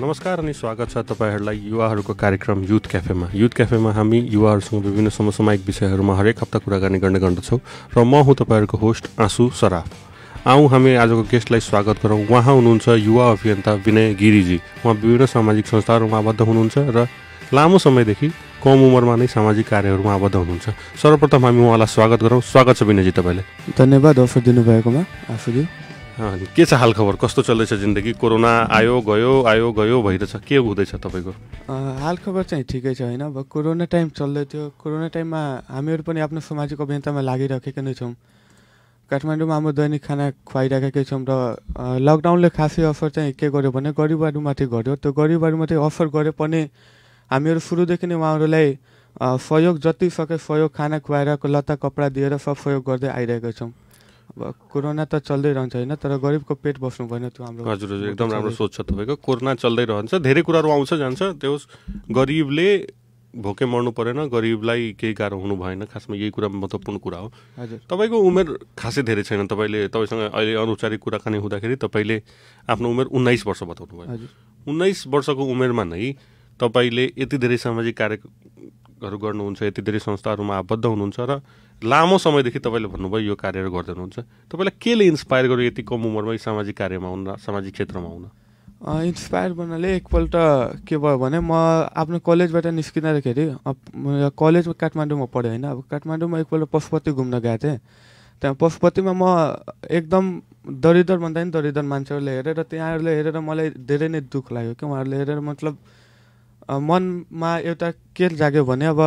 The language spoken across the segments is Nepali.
नमस्कार अनि स्वागत छ तपाईँहरूलाई युवाहरूको कार्यक्रम युथ क्याफेमा युथ क्याफेमा हामी युवाहरूसँग विभिन्न समसामयिक विषयहरूमा हरेक हप्ता कुराकानी गर्ने गर्दछौँ र म हुँ तपाईँहरूको होस्ट आँसु सराफ आउँ हामी आजको गेस्टलाई स्वागत गरौँ उहाँ हुनुहुन्छ युवा अभियन्ता विनय गिरिजी उहाँ विभिन्न सामाजिक संस्थाहरूमा आबद्ध हुनुहुन्छ र लामो समयदेखि कम उमेरमा नै सामाजिक कार्यहरूमा आबद्ध हुनुहुन्छ सर्वप्रथम हामी उहाँलाई स्वागत गरौँ स्वागत छ विनयजी तपाईँलाई धन्यवाद अवसर दिनुभएकोमा आफूले के छ हालखबर कस्तो चल्दैछ जिन्दगी कोरोना आयो गयो आयो गयो भइरहेछ के हुँदैछ तपाईँको हालखबर चाहिँ ठिकै छ होइन अब कोरोना टाइम चल्दै थियो कोरोना टाइममा हामीहरू पनि आफ्नो सामाजिक अभियन्तामा लागिरहेकै नै छौँ काठमाडौँमा हाम्रो दैनिक खाना खुवाइराखेकै छौँ र लकडाउनले खासै असर चाहिँ के गर्यो भने माथि गर्यो त्यो माथि असर गरे पनि हामीहरू सुरुदेखि नै उहाँहरूलाई सहयोग जति सके सहयोग खाना खुवाएर लत्ता कपडा दिएर सब सहयोग गर्दै आइरहेका छौँ अब कोरोना त चल्दै रहन्छ होइन तर गरिबको पेट बस्नु भएन त्यो हाम्रो हजुर हजुर एकदम राम्रो सोच छ तपाईँको कोरोना चल्दै रहन्छ धेरै कुराहरू आउँछ जान्छ त्यो गरिबले भोकै मर्नु परेन गरिबलाई केही गाह्रो हुनु भएन खासमा यही कुरा महत्त्वपूर्ण कुरा हो हजुर तपाईँको उमेर खासै धेरै छैन तपाईँले तपाईँसँग अहिले अनौपचारिक कुराकानी हुँदाखेरि तपाईँले आफ्नो उमेर उन्नाइस वर्ष बताउनु भयो उन्नाइस वर्षको उमेरमा नै तपाईँले यति धेरै सामाजिक कार्यहरू गर्नुहुन्छ यति धेरै संस्थाहरूमा आबद्ध हुनुहुन्छ र लामो समयदेखि तपाईँले भन्नुभयो यो कार्यहरू गर्दै हुनुहुन्छ तपाईँलाई केले इन्सपायर गर्यो यति कम उमेरमा सामाजिक कार्यमा हुन सामाजिक क्षेत्रमा हुन इन्सपायर बनाले एकपल्ट के भयो भने म आफ्नो कलेजबाट निस्किँदाखेरि कलेजमा काठमाडौँमा पढेँ होइन अब काठमाडौँमा एकपल्ट पशुपति घुम्न गएको थिएँ त्यहाँ पशुपतिमा म एकदम दरिद्रभन्दा पनि दरिद्र मान्छेहरूले हेरेर त्यहाँहरूले हेरेर मलाई धेरै नै दुःख लाग्यो कि उहाँहरूले हेरेर मतलब मनमा एउटा के जाग्यो भने अब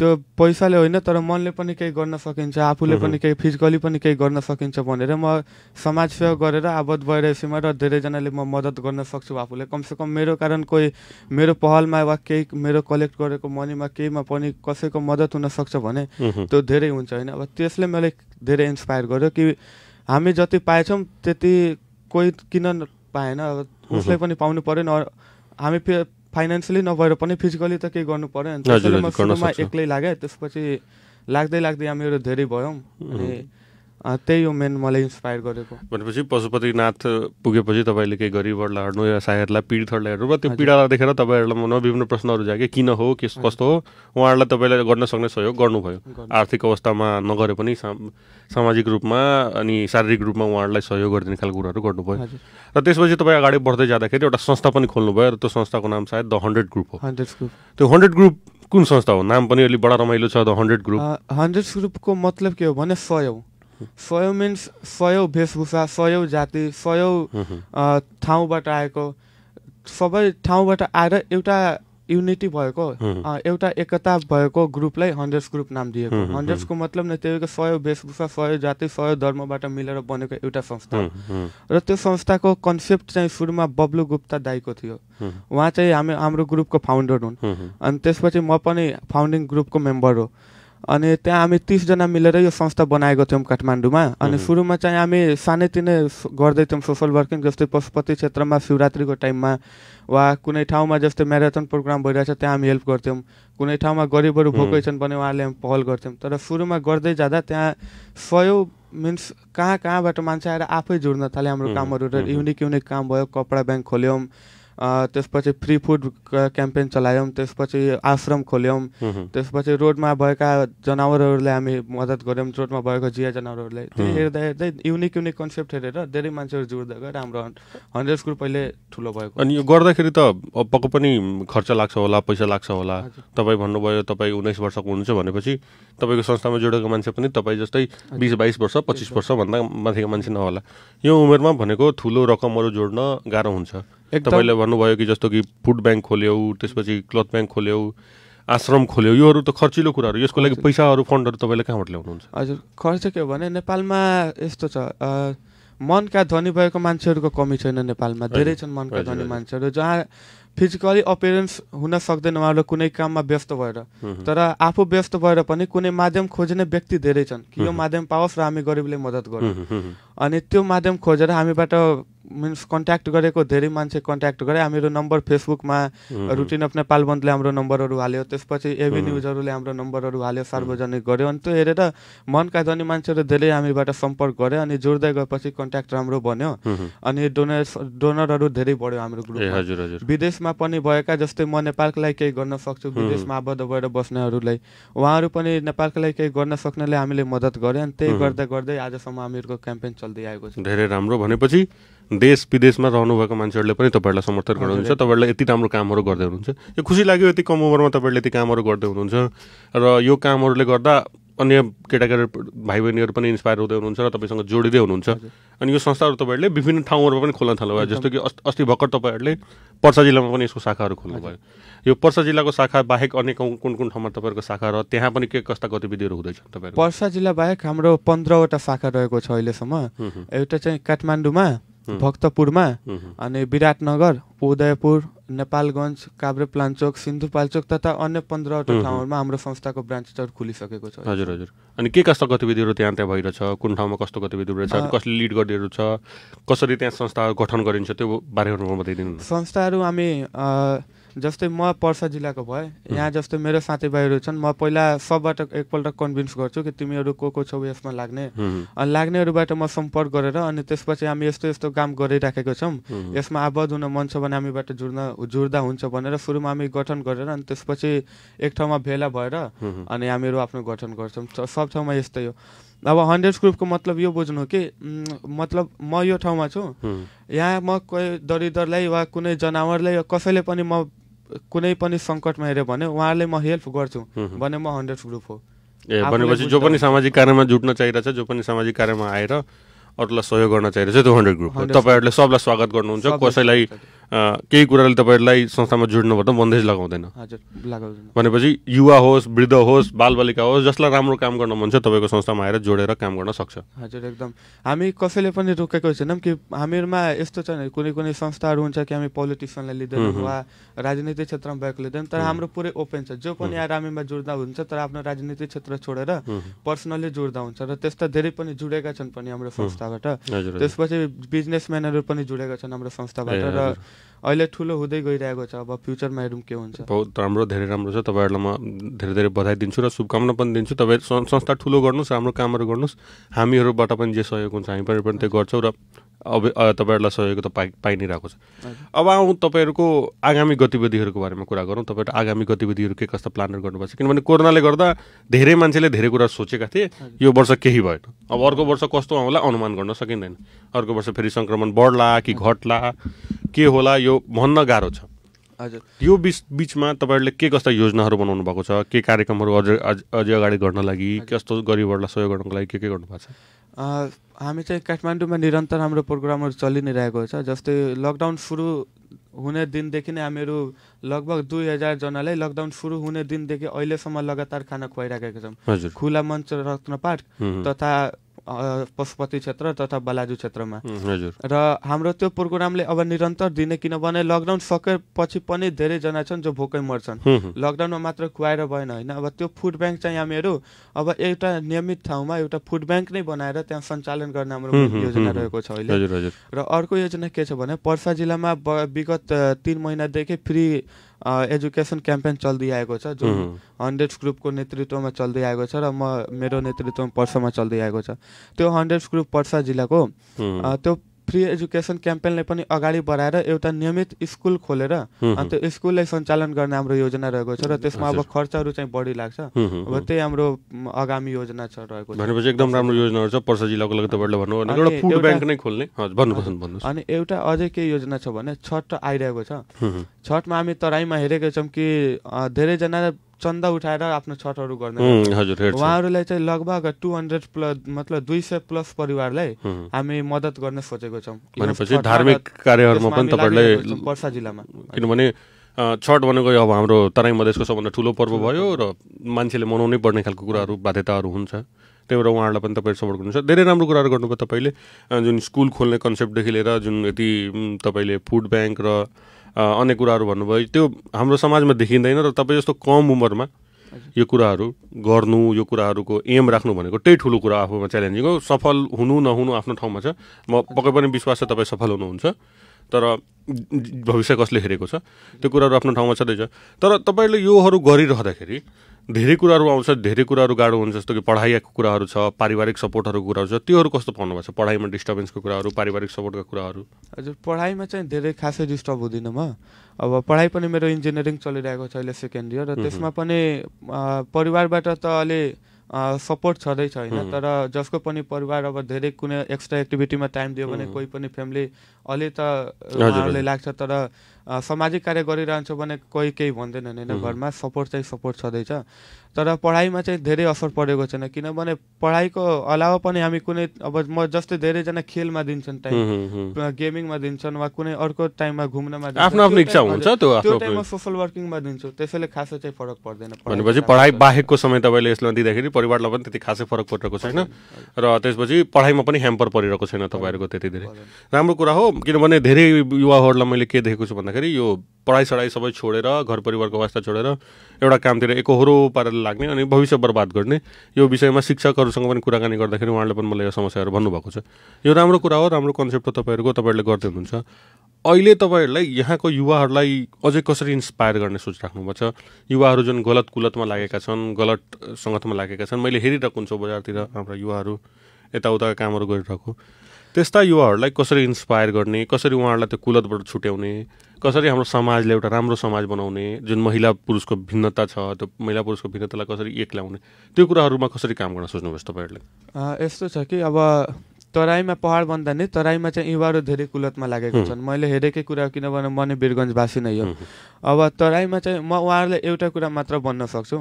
त्यो पैसाले होइन तर मनले पनि केही गर्न सकिन्छ आफूले पनि केही फिजिकली पनि केही गर्न सकिन्छ भनेर म समाजसेवा गरेर आबद्ध भइरहेछुमा र धेरैजनाले म मद्दत गर्न सक्छु आफूले कमसेकम मेरो कारण कोही मेरो पहलमा वा केही मेरो कलेक्ट गरेको मनीमा केहीमा पनि कसैको मद्दत हुनसक्छ भने त्यो धेरै हुन्छ होइन अब त्यसले मलाई धेरै इन्सपायर गर्यो कि हामी जति पाएछौँ त्यति कोही किन पाएन अब उसले पनि पाउनु परेन हामी फाइनेन्सियली नभएर पनि फिजिकली त केही गर्नु पऱ्यो अनि म एक्लै लागेँ त्यसपछि लाग्दै लाग्दै हामीहरू धेरै भयौँ अनि त्यही हो मेन मलाई इन्सपायर गरेको भनेपछि पशुपतिनाथ पुगेपछि तपाईँले केही गरिबहरूलाई हेर्नु या सायदलाई पीडितहरूलाई हेर्नु र त्यो पीडालाई देखेर तपाईँहरूलाई मनमा विभिन्न प्रश्नहरू जाग्यो किन हो के कस्तो हो उहाँहरूलाई तपाईँले गर्न सक्ने सहयोग गर्नुभयो आर्थिक अवस्थामा नगरे पनि सामाजिक रूपमा अनि शारीरिक रूपमा उहाँहरूलाई सहयोग गरिदिने खालको कुराहरू गर्नुभयो र त्यसपछि तपाईँ अगाडि बढ्दै जाँदाखेरि एउटा संस्था पनि खोल्नुभयो र त्यो संस्थाको नाम सायद द हन्ड्रेड ग्रुप हो त्यो हन्ड्रेड ग्रुप कुन संस्था हो नाम पनि अलिक बडा रमाइलो छ द हन्ड्रेड ग्रुप हन्ड्रेड ग्रुपको मतलब के हो भने सय हो सयौँ मिन्स सयौँ वेशभूषा सयौँ जाति सयौँ ठाउँबाट आएको सबै ठाउँबाट आएर एउटा युनिटी भएको एउटा एकता भएको ग्रुपलाई हन्ड्रेड्स ग्रुप नाम दिएको हन्ड्रेड्सको मतलब नै तपाईँको सय वेशभूषा सय जाति सय धर्मबाट मिलेर बनेको एउटा संस्था र त्यो संस्थाको कन्सेप्ट चाहिँ सुरुमा बब्लु गुप्ता दाईको थियो उहाँ चाहिँ हामी हाम्रो ग्रुपको फाउन्डर हुन् अनि त्यसपछि म पनि फाउन्डिङ ग्रुपको मेम्बर हो अनि त्यहाँ हामी तिसजना मिलेर यो संस्था बनाएको थियौँ काठमाडौँमा अनि सुरुमा चाहिँ हामी सानैतिनै गर्दैथ्यौँ सोसल वर्किङ जस्तै पशुपति क्षेत्रमा शिवरात्रिको टाइममा वा कुनै ठाउँमा जस्तै म्याराथन प्रोग्राम भइरहेछ त्यहाँ हामी हेल्प गर्थ्यौँ कुनै ठाउँमा गरिबहरू भोकै छन् भने उहाँले हामी पहल गर्थ्यौँ तर सुरुमा गर्दै जाँदा त्यहाँ सयौँ मिन्स कहाँ कहाँबाट मान्छे आएर आफै जुड्न थाल्यो हाम्रो कामहरू र युनिक युनिक काम भयो कपडा ब्याङ्क खोल्यौँ त्यसपछि फ्री फुड क्याम्पेन चलायौँ त्यसपछि आश्रम खोल्यौँ त्यसपछि रोडमा भएका जनावरहरूलाई हामी मद्दत गऱ्यौँ रोडमा भएको जिया जनावरहरूलाई त्यो हेर्दा हेर्दै युनिक युनिक कन्सेप्ट हेरेर धेरै मान्छेहरू जोड्दै गएर हाम्रो हन्ड्रेड स्कुल पहिले ठुलो भएको अनि यो गर्दाखेरि त पक्क पनि खर्च लाग्छ होला पैसा लाग्छ होला तपाईँ भन्नुभयो तपाईँ उन्नाइस वर्षको हुनुहुन्छ भनेपछि तपाईँको संस्थामा जोडेको मान्छे पनि तपाईँ जस्तै बिस बाइस वर्ष पच्चिस वर्षभन्दा माथिको मान्छे नहोला यो उमेरमा भनेको ठुलो रकमहरू जोड्न गाह्रो हुन्छ तपाईँले भन्नुभयो कि जस्तो कि फुड ब्याङ्क खोल्यौ त्यसपछि क्लथ ब्याङ्क खोल्यौ आश्रम खोल्यो योहरू त खर्चिलो कुराहरू यसको लागि पैसाहरू फन्डहरू तपाईँले कहाँबाट ल्याउनुहुन्छ हजुर खर्च के हो भने नेपालमा यस्तो छ मनका धनी भएको मान्छेहरूको कमी छैन नेपालमा धेरै छन् मनका धनी मान्छेहरू जहाँ फिजिकली अपेरेन्स हुन सक्दैन उहाँहरू कुनै काममा व्यस्त भएर तर आफू व्यस्त भएर पनि कुनै माध्यम खोज्ने व्यक्ति धेरै छन् कि यो माध्यम पाओस् र हामी गरिबले मद्दत गरौँ अनि त्यो माध्यम खोजेर हामीबाट मिन्स कन्ट्याक्ट गरेको धेरै मान्छे कन्ट्याक्ट गरे हामीहरू नम्बर फेसबुकमा रुटिन अफ नेपाल बन्दले हाम्रो नम्बरहरू हाल्यो त्यसपछि एभी न्युजहरूले हाम्रो नम्बरहरू हाल्यो सार्वजनिक गर्यो अनि त्यो हेरेर मनका धनी मान्छेहरू धेरै हामीबाट सम्पर्क गरे अनि जोड्दै गएपछि कन्ट्याक्ट राम्रो बन्यो अनि डोनर डोनरहरू धेरै बढ्यो हाम्रो ग्रुप विदेशमा पनि भएका जस्तै म नेपालको लागि केही गर्न सक्छु विदेशमा आबद्ध भएर बस्नेहरूलाई उहाँहरू पनि नेपालको लागि केही गर्न सक्नेले हामीले मद्दत गर्यो अनि त्यही गर्दै गर्दै आजसम्म हामीहरूको क्याम्पेन चल्दै आएको छ धेरै राम्रो भनेपछि देश विदेशमा रहनुभएको मान्छेहरूले पनि तपाईँहरूलाई समर्थन गर्नुहुन्छ तपाईँहरूले यति राम्रो कामहरू गर्दै हुनुहुन्छ यो खुसी लाग्यो यति कम उमेरमा तपाईँहरूले यति कामहरू गर्दै हुनुहुन्छ र यो कामहरूले गर्दा अन्य केटाकेटी भाइ बहिनीहरू पनि इन्सपायर हुँदै हुनुहुन्छ र तपाईँसँग जोडिँदै हुनुहुन्छ अनि यो संस्थाहरू तपाईँहरूले विभिन्न ठाउँहरूमा पनि खोल्न थाल्नुभयो जस्तो कि अस्ति भर्खर तपाईँहरूले पर्सा जिल्लामा पनि यसको शाखाहरू खोल्नुभयो यो पर्सा जिल्लाको शाखा बाहेक अन्य कुन कुन ठाउँमा तपाईँहरूको शाखा र त्यहाँ पनि के कस्ता गतिविधिहरू हुँदैछ तपाईँहरू पर्सा जिल्ला बाहेक हाम्रो पन्ध्रवटा शाखा रहेको छ अहिलेसम्म एउटा चाहिँ काठमाडौँमा भक्तपुरमा अनि विराटनगर उदयपुर नेपालगञ्ज काभ्रेप्लान्चोक सिन्धुपाल्चोक तथा अन्य पन्ध्रवटा ठाउँहरूमा हाम्रो संस्थाको ब्रान्चेसहरू खुलिसकेको छ हजुर हजुर अनि के कस्ता गतिविधिहरू त्यहाँ त्यहाँ भइरहेछ कुन ठाउँमा कस्तो गतिविधिहरू रहेछ कसले लिड गरिरहेको छ कसरी त्यहाँ संस्था गठन गरिन्छ त्यो बारेमा बताइदिनु संस्थाहरू हामी जस्तै म पर्सा जिल्लाको भए यहाँ जस्तै मेरो साथीभाइहरू छन् म पहिला सबबाट एकपल्ट कन्भिन्स गर्छु कि तिमीहरू को को छौ यसमा लाग्ने अनि लाग्नेहरूबाट म सम्पर्क गरेर अनि त्यसपछि हामी यस्तो यस्तो काम गरिराखेको छौँ यसमा आबद्ध हुन मन छ भने हामीबाट जुड्न जुड्दा हुन्छ भनेर सुरुमा हामी गठन गरेर अनि त्यसपछि एक ठाउँमा भेला भएर अनि हामीहरू आफ्नो गठन गर्छौँ सब ठाउँमा यस्तै हो अब हन्ड्रेड ग्रुपको मतलब यो बुझ्नु कि मतलब म यो ठाउँमा छु यहाँ म कोही दरिद्रलाई वा कुनै जनावरलाई वा कसैले पनि म कुनै पनि सङ्कटमा हेऱ्यो भने उहाँहरूले म हेल्प गर्छु भने म हन्ड्रेड ग्रुप हो ए भनेपछि जो पनि सामाजिक कार्यमा जुट्न चाहिरहेछ जो पनि सामाजिक कार्यमा आएर अरूलाई सहयोग गर्न चाहिरहेछ त्यो हन्ड्रेड ग्रुप तपाईँहरूले सबलाई स्वागत गर्नुहुन्छ कसैलाई केही कुराले तपाईँहरूलाई संस्थामा जुट्नुभन्दा बन्देज लगाउँदैन भनेपछि युवा होस् वृद्ध होस् बालबालिका होस् जसलाई राम्रो काम गर्न मन छ तपाईँको संस्थामा आएर जोडेर काम गर्न सक्छ हजुर एकदम हामी कसैले पनि रोकेको छैनौँ कि हामीहरूमा यस्तो छैन कुनै कुनै संस्थाहरू हुन्छ कि हामी पोलिटिसियनलाई लिँदैनौँ वा राजनीतिक क्षेत्रमा भएको लिँदैन तर हाम्रो पुरै ओपन छ जो पनि आएर हामीमा जोड्दा हुन्छ तर आफ्नो राजनीतिक क्षेत्र छोडेर पर्सनल्ली जोड्दा हुन्छ र त्यस्ता धेरै पनि जुडेका छन् पनि हाम्रो संस्थाबाट त्यसपछि बिजनेसम्यानहरू पनि जुडेका छन् हाम्रो संस्थाबाट र अहिले ठुलो हुँदै गइरहेको छ अब फ्युचरमा हेरौँ के हुन्छ बहुत राम्रो धेरै राम्रो छ तपाईँहरूलाई म धेरै धेरै बधाई दिन्छु र शुभकामना पनि दिन्छु तपाईँ संस्था ठुलो गर्नुहोस् राम्रो कामहरू गर्नुहोस् हामीहरूबाट पनि जे सहयोग हुन्छ हामी पनि त्यो गर्छौँ र अब तपाईँहरूलाई सहयोग त पाइ पाइ नै रहेको छ अब आउँ तपाईँहरूको आगामी गतिविधिहरूको बारेमा कुरा गरौँ तपाईँहरू आगामी गतिविधिहरू के कस्ता प्लानहरू गर्नुपर्छ किनभने कोरोनाले गर्दा धेरै मान्छेले धेरै कुरा सोचेका थिए यो वर्ष केही भएन अब अर्को वर्ष कस्तो आउला अनुमान गर्न सकिँदैन अर्को वर्ष फेरि सङ्क्रमण बढ्ला कि घट्ला के होला यो भन्न गाह्रो छ हजुर यो बिच बिचमा तपाईँहरूले के कस्ता योजनाहरू बनाउनु भएको छ के कार्यक्रमहरू अझ अझै अगाडि गर्न लागि कस्तो गरिबहरूलाई सहयोग गर्नको लागि के के गर्नु भएको छ हामी चाहिँ काठमाडौँमा निरन्तर हाम्रो प्रोग्रामहरू चलि नै रहेको छ जस्तै लकडाउन सुरु हुने दिनदेखि नै हामीहरू लगभग दुई हजार जनालाई लकडाउन सुरु हुने दिनदेखि अहिलेसम्म लगातार खाना खुवाइराखेका छौँ खुला मञ्च रत्न पार्क तथा पशुपति क्षेत्र तथा बलाजु क्षेत्रमा र हाम्रो त्यो प्रोग्रामले अब निरन्तर दिने किनभने लकडाउन सकेपछि पनि धेरैजना छन् जो भोकै मर्छन् लकडाउनमा मात्र खुवाएर भएन होइन अब त्यो फुड ब्याङ्क चाहिँ हामीहरू अब एउटा नियमित ठाउँमा एउटा फुड ब्याङ्क नै बनाएर त्यहाँ सञ्चालन गर्ने हाम्रो योजना रहेको छ अहिले र अर्को योजना के छ भने पर्सा जिल्लामा विगत तिन महिनादेखि फ्री एजुकेसन क्याम्पेन चल्दै आएको छ जुन हन्ड्रेड ग्रुपको नेतृत्वमा चल्दै आएको छ र म मेरो नेतृत्वमा पर्सामा चल्दै आएको छ त्यो हन्ड्रेड ग्रुप पर्सा जिल्लाको त्यो फ्री एजुकेसन क्याम्पेनलाई पनि अगाडि बढाएर एउटा नियमित स्कुल खोलेर अन्त स्कुललाई सञ्चालन गर्ने हाम्रो योजना रहेको छ र त्यसमा अब खर्चहरू चाहिँ बढी लाग्छ अब त्यही हाम्रो आगामी योजना छ रहेको भनेपछि एकदम राम्रो योजनाहरू छ पर्सा जिल्लाको लागि तपाईँले एउटा फुड ब्याङ्क नै खोल्ने अनि एउटा अझै के योजना छ भने छठ आइरहेको छ छठमा हामी तराईमा हेरेका छौँ कि धेरैजना चन्दा उठाएर आफ्नो छठहरू गर्ने उहाँहरूलाई चाहिँ लगभग टु हन्ड्रेड प्लस मतलब दुई सय प्लस परिवारलाई हामी मद्दत गर्न सोचेको छौँ भनेपछि धार्मिक कार्यहरूमा पनि तपाईँहरूले पर्सा जिल्लामा किनभने छठ भनेको अब हाम्रो तराई मधेसको सबभन्दा ठुलो पर्व भयो र मान्छेले मनाउनै पर्ने खालको कुराहरू बाध्यताहरू हुन्छ त्यही भएर उहाँहरूलाई पनि तपाईँले सपोर्ट गर्नुहुन्छ धेरै राम्रो कुराहरू गर्नुभयो तपाईँले जुन स्कुल खोल्ने कन्सेप्टदेखि लिएर जुन यति तपाईँले फुड ब्याङ्क र अन्य कुराहरू भन्नुभयो त्यो हाम्रो समाजमा देखिँदैन र तपाईँ जस्तो कम उमेरमा यो कुराहरू गर्नु यो कुराहरूको एम राख्नु भनेको त्यही ठुलो कुरा आफूमा च्यालेन्जिङ हो सफल हुनु नहुनु आफ्नो ठाउँमा छ म पक्कै पनि विश्वास छ तपाईँ सफल हुनुहुन्छ तर भविष्य कसले हेरेको छ त्यो कुराहरू आफ्नो ठाउँमा छँदैछ तर तपाईँले योहरू गरिरहँदाखेरि धेरै कुराहरू आउँछ धेरै कुराहरू गाह्रो हुन्छ जस्तो कि पढाइको कुराहरू छ पारिवारिक सपोर्टहरूको कुराहरू छ त्योहरू कस्तो पाउनुभएको छ पढाइमा डिस्टर्बेन्सको कुराहरू पारिवारिक सपोर्टका कुराहरू हजुर पढाइमा चाहिँ धेरै खासै डिस्टर्ब हुँदिनँ म अब पढाइ पनि मेरो इन्जिनियरिङ चलिरहेको छ अहिले सेकेन्ड इयर र त्यसमा पनि परिवारबाट त अलि सपोर्ट छँदै छ होइन तर जसको पनि परिवार अब धेरै कुनै एक्स्ट्रा एक्टिभिटीमा टाइम दियो भने कोही पनि फ्यामिली अलि त उहाँहरूलाई लाग्छ तर सामाजिक कार्य गरिरहन्छौ भने कोही केही भन्दैनन् होइन घरमा सपोर्ट चाहिँ सपोर्ट छँदैछ तर पढाइमा चाहिँ धेरै असर परेको छैन किनभने पढाइको अलावा पनि हामी कुनै अब म जस्तै धेरैजना खेलमा दिन्छन् टाइम गेमिङमा दिन्छन् वा कुनै अर्को टाइममा घुम्नमा आफ्नो आफ्नो इच्छा हुन्छ त्यो टाइममा सोसल वर्किङमा दिन्छु त्यसैले खासै चाहिँ फरक पर्दैन भनेपछि पढाइ बाहेकको समय तपाईँले यसमा दिँदाखेरि परिवारलाई पनि त्यति खासै फरक परिरहेको छैन र त्यसपछि पढाइमा पनि ह्याम्पर परिरहेको छैन तपाईँहरूको त्यति धेरै राम्रो कुरा हो किनभने धेरै युवाहरूलाई मैले के देखेको छु भन्दाखेरि गर्दाखेरि यो पढाइ सढाइ सबै छोडेर घर परिवारको अवस्था छोडेर एउटा कामतिर एकहोरो पारेर लाग्ने अनि भविष्य बर्बाद गर्ने यो विषयमा शिक्षकहरूसँग पनि कुराकानी गर्दाखेरि उहाँले पनि मलाई यो समस्याहरू भन्नुभएको छ यो राम्रो कुरा हो राम्रो कन्सेप्ट हो तपाईँहरूको तपाईँहरूले गर्दै हुनुहुन्छ अहिले तपाईँहरूलाई यहाँको युवाहरूलाई अझै कसरी इन्सपायर गर्ने सोच राख्नुभएको छ युवाहरू जुन गलत कुलतमा लागेका छन् गलत सङ्गतमा लागेका छन् मैले हेरिरहेको हुन्छु बजारतिर हाम्रा युवाहरू यताउता कामहरू गरिरहेको त्यस्ता युवाहरूलाई कसरी इन्सपायर गर्ने कसरी उहाँहरूलाई त्यो कुलतबाट छुट्याउने कसरी हाम्रो समाजले एउटा राम्रो समाज बनाउने जुन महिला पुरुषको भिन्नता छ त्यो महिला पुरुषको भिन्नतालाई कसरी एक ल्याउने त्यो कुराहरूमा कसरी काम गर्न सोच्नुभयो तपाईँहरूले यस्तो छ कि अब तराईमा पहाड भन्दा नै तराईमा चाहिँ युवाहरू धेरै कुलतमा लागेको छन् मैले हेरेकै कुरा किनभने म नै वीरगन्जवासी नै हो अब तराईमा चाहिँ म उहाँहरूलाई एउटा कुरा मात्र भन्न सक्छु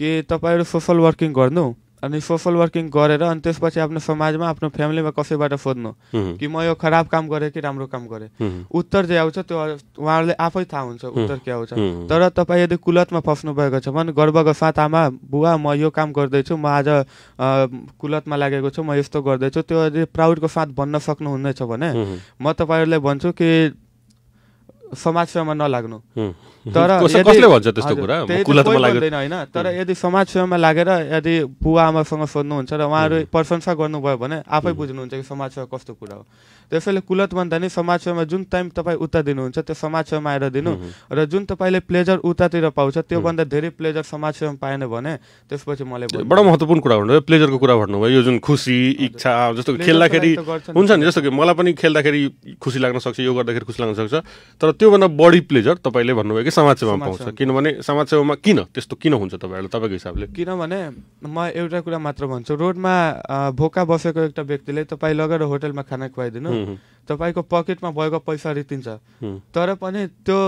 कि तपाईँहरू सोसल वर्किङ गर्नु अनि सोसल वर्किङ गरेर अनि त्यसपछि आफ्नो समाजमा आफ्नो फ्यामिलीमा कसैबाट सोध्नु कि म यो खराब काम गरेँ कि राम्रो काम गरेँ उत्तर जे आउँछ त्यो उहाँहरूले आफै थाहा हुन्छ उत्तर के आउँछ तर तपाईँ यदि कुलतमा फस्नु भएको छ भने गर्वको साथ आमा बुवा म यो काम गर्दैछु म आज कुलतमा लागेको छु म यस्तो गर्दैछु त्यो यदि प्राउडको साथ भन्न सक्नुहुनेछ भने म तपाईँहरूलाई भन्छु कि समाजसेवामा नलाग्नु तर कसले भन्छ त्यस्तो कुरा होइन तर यदि समाजसेवामा लागेर यदि बुवा आमासँग सोध्नुहुन्छ र उहाँहरू प्रशंसा गर्नुभयो भने आफै बुझ्नुहुन्छ कि समाजसेवा कस्तो कुरा हो त्यसैले कुलत भन्दा नि समाजसेवामा जुन टाइम तपाईँ उता दिनुहुन्छ त्यो समाजसेवामा आएर दिनु र जुन तपाईँले प्लेजर उतातिर पाउँछ त्योभन्दा धेरै प्लेजर समाजसेवामा पाएन भने त्यसपछि मलाई बडा महत्त्वपूर्ण कुरा भन्नु प्लेजरको कुरा भन्नुभयो यो जुन खुसी इच्छा जस्तो खेल्दाखेरि हुन्छ नि जस्तो कि मलाई पनि खेल्दाखेरि खुसी लाग्न सक्छ यो गर्दाखेरि खुसी लाग्न सक्छ तर त्योभन्दा बढी प्लेजर तपाईँले भन्नुभयो कि समाजसेवामा पाउँछ किनभने समाजसेवामा किन त्यस्तो किन हुन्छ तपाईँहरूलाई तपाईँको हिसाबले किनभने म एउटा कुरा मात्र भन्छु रोडमा भोका बसेको एउटा व्यक्तिले तपाईँ लगेर होटेलमा खाना खुवाइदिनु तपाईँको पकेटमा भएको पैसा रितिन्छ तर पनि त्यो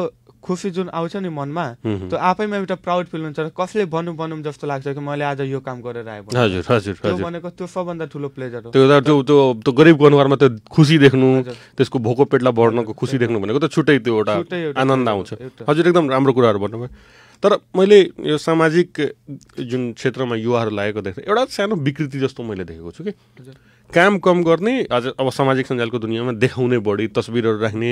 खुसी जुन आउँछ नि मनमा त्यो आफैमा एउटा प्राउड फिल हुन्छ कसले भनौँ भनौँ जस्तो लाग्छ कि मैले आज यो काम गरेर आएको हजुर हजुर त्यो भनेको त्यो सबभन्दा ठुलो प्लेजर हो त्यो त्यो त्यो गरिब अनुहारमा त्यो खुसी देख्नु त्यसको भोको पेटलाई भर्नको खुसी देख्नु भनेको त छुट्टै त्यो एउटा आनन्द आउँछ हजुर एकदम राम्रो कुराहरू भन्नुभयो तर मैले यो सामाजिक जुन क्षेत्रमा युवाहरू लागेको देख्दा एउटा सानो विकृति जस्तो मैले देखेको छु कि काम कम गर्ने अझ अब सामाजिक सञ्जालको दुनियाँमा देखाउने बढी तस्बिरहरू राख्ने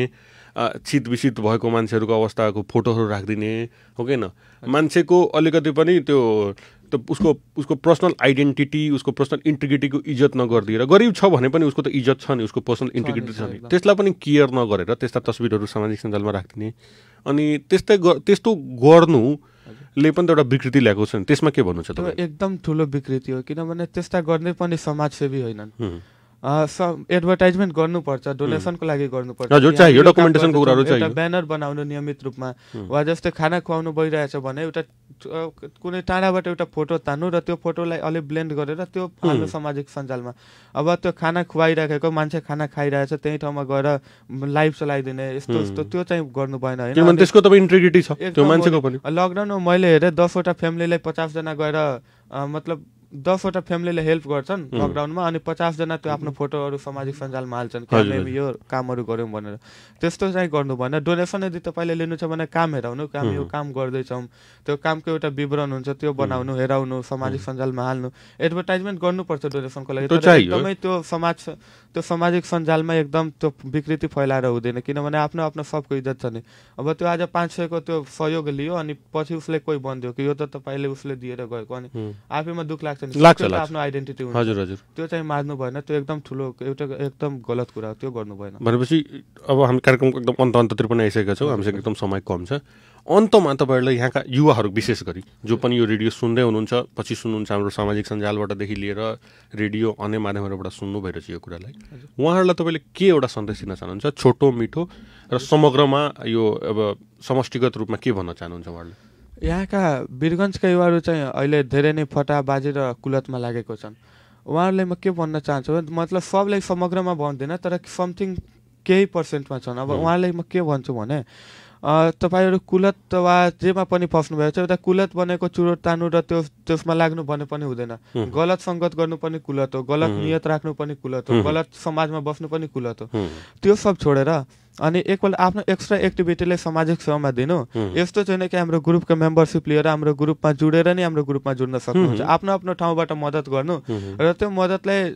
छितविसित भएको मान्छेहरूको अवस्थाको फोटोहरू राखिदिने हो कि न मान्छेको अलिकति पनि त्यो त उसको उसको पर्सनल आइडेन्टिटी उसको पर्सनल इन्टिग्रिटीको इज्जत नगरिदिएर गरिब छ भने पनि उसको त इज्जत छ नि उसको पर्सनल इन्टिग्रिटी छ नि त्यसलाई पनि केयर नगरेर त्यस्ता तस्विरहरू सामाजिक सञ्जालमा राखिदिने अनि त्यस्तै त्यस्तो गर्नुले पनि त एउटा विकृति ल्याएको छ नि त्यसमा के भन्नु छ एकदम ठुलो विकृति हो किनभने त्यस्ता गर्ने पनि समाजसेवी होइनन् एडभर्टाइजमेन्ट गर्नुपर्छ डोनेसनको लागि गर्नुपर्छ एउटा ब्यानर बनाउनु नियमित रूपमा वा जस्तै खाना खुवाउनु भइरहेछ भने एउटा कुनै टाढाबाट एउटा फोटो तान्नु र त्यो फोटोलाई अलिक ब्लेन्ड गरेर त्यो हाम्रो सामाजिक सञ्जालमा अब त्यो खाना खुवाइराखेको मान्छे खाना खाइरहेछ त्यही ठाउँमा गएर लाइभ चलाइदिने यस्तो यस्तो त्यो चाहिँ गर्नु भएन होइन त्यसको इन्टिग्रिटी छ लकडाउनमा मैले हेरेँ दसवटा फ्यामिलीलाई पचासजना गएर मतलब दसवटा फ्यामिलीले हेल्प गर्छन् लकडाउनमा अनि पचासजना त्यो आफ्नो फोटोहरू सामाजिक सञ्जालमा हाल्छन् यो कामहरू गऱ्यौँ भनेर त्यस्तो चाहिँ गर्नु भएन डोनेसन यदि तपाईँले लिनु छ भने काम हेराउनु काम यो काम गर्दैछौँ त्यो कामको एउटा विवरण हुन्छ त्यो बनाउनु हेराउनु सामाजिक सञ्जालमा हाल्नु एडभर्टाइजमेन्ट गर्नुपर्छ डोनेसनको लागि एकदमै त्यो समाज त्यो सामाजिक सञ्जालमा एकदम त्यो विकृति फैलाएर हुँदैन किनभने आफ्नो आफ्नो सबको इज्जत छ नि अब त्यो आज पाँच सयको त्यो सहयोग लियो अनि पछि उसले कोही बनिदियो कि यो त तपाईँले उसले दिएर गएको अनि आफैमा दुःख लाग्छ नि आफ्नो आइडेन्टिटी हुन्छ हजुर हजुर त्यो चाहिँ माझ्नु भएन त्यो एकदम ठुलो एउटा एकदम गलत कुरा हो त्यो गर्नु भएन भनेपछि अब हामी कार्यक्रमको एकदम अन्त अन्ततिर पनि आइसकेका छौँ हामीसँग एकदम समय कम छ अन्तमा तपाईँहरूलाई यहाँका युवाहरू विशेष गरी जो पनि यो रेडियो सुन्दै हुनुहुन्छ पछि सुन्नुहुन्छ हाम्रो सामाजिक सञ्जालबाटदेखि लिएर रेडियो अन्य माध्यमहरूबाट सुन्नु भइरहेछ यो कुरालाई उहाँहरूलाई तपाईँले के एउटा सन्देश दिन चाहनुहुन्छ छोटो मिठो र समग्रमा यो अब समष्टिगत रूपमा के भन्न चाहनुहुन्छ उहाँहरूले यहाँका वीरगन्जका युवाहरू चाहिँ अहिले धेरै नै फटा बाजेर कुलतमा लागेको छन् उहाँहरूलाई म के भन्न चाहन्छु मतलब सबलाई समग्रमा भन्दिनँ तर समथिङ केही पर्सेन्टमा छन् अब उहाँलाई म के भन्छु भने तपाईँहरू कुलत वा जेमा पनि फस्नुभएको छ एउटा कुलत बनेको चुरो तानु र त्यो त्यसमा लाग्नु भने पनि हुँदैन गलत सङ्गत गर्नु पनि कुलत हो गलत नियत राख्नु पनि कुलत हो गलत समाजमा बस्नु पनि कुलत हो त्यो सब छोडेर अनि एकपल्ट आफ्नो एक्स्ट्रा एक्टिभिटीलाई सामाजिक सेवामा दिनु यस्तो छैन कि हाम्रो ग्रुपको मेम्बरसिप लिएर हाम्रो ग्रुपमा जुडेर नै हाम्रो ग्रुपमा जुड्न सक्नुहुन्छ आफ्नो आफ्नो ठाउँबाट मद्दत गर्नु र त्यो मद्दतलाई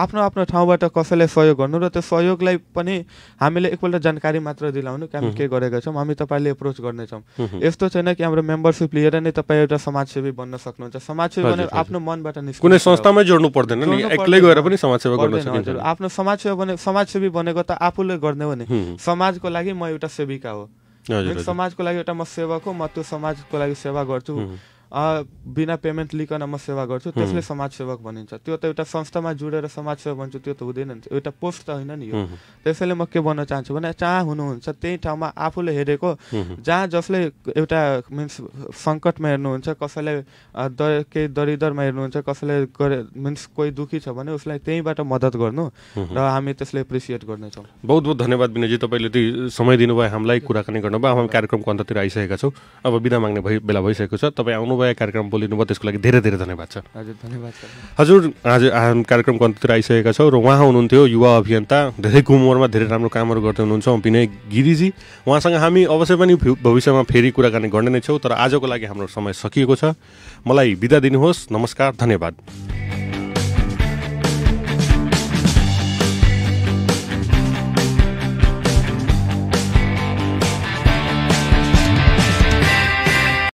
आफ्नो आफ्नो ठाउँबाट कसैलाई सहयोग गर्नु र त्यो सहयोगलाई पनि हामीले एकपल्ट जानकारी मात्र दिलाउनु कि हामी के गरेका छौँ हामी तपाईँले एप्रोच गर्नेछौँ यस्तो छैन कि हाम्रो मेम्बरसिप लिएर नै तपाईँ एउटा समाजसेवी बन्न सक्नुहुन्छ समाजसेवी भनेर आफ्नो मनबाट निस्क कुनै संस्थामै जोड्नु पर्दैन एक्लै गएर पनि समाजसेवा गर्न आफ्नो समाजसेवा भने समाजसेवी बनेको त आफूले गर्ने हो नि समाजको लागि म एउटा सेविका हो समाजको लागि एउटा म सेवक हो म त्यो समाजको लागि सेवा गर्छु बिना पेमेन्ट लिकन म सेवा गर्छु त्यसले समाजसेवक भनिन्छ त्यो त एउटा संस्थामा जुडेर समाजसेवक भन्छु त्यो त हुँदैन नि एउटा पोस्ट त होइन नि यो त्यसैले म के भन्न चाहन्छु भने जहाँ हुनुहुन्छ त्यही ठाउँमा आफूले हेरेको जहाँ जसले एउटा मिन्स सङ्कटमा हेर्नुहुन्छ कसैले केही दरिद्रमा हेर्नुहुन्छ कसैले गरे मिन्स कोही दुःखी छ भने उसलाई त्यहीँबाट मद्दत गर्नु र हामी त्यसले एप्रिसिएट गर्नेछौँ बहुत बहुत धन्यवाद विनयजी तपाईँले त्यही समय दिनुभयो हामीलाई कुराकानी गर्नुभयो हामी कार्यक्रमको अन्ततिर आइसकेका छौँ अब बिदा माग्ने भइ बेला भइसकेको छ तपाईँ आउनु तपाईँ कार्यक्रम बोलिनुभयो त्यसको लागि धेरै धेरै धन्यवाद छ हजुर धन्यवाद हजुर आज कार्यक्रमको अन्त्यतिर आइसकेका छौँ र उहाँ हुनुहुन्थ्यो युवा अभियन्ता धेरै कम धेरै राम्रो कामहरू गर्दै हुनुहुन्छ विनय गिरिजी उहाँसँग हामी अवश्य पनि भविष्यमा फेरि कुराकानी गर्ने नै छौँ तर आजको लागि हाम्रो समय सकिएको छ मलाई बिदा दिनुहोस् नमस्कार धन्यवाद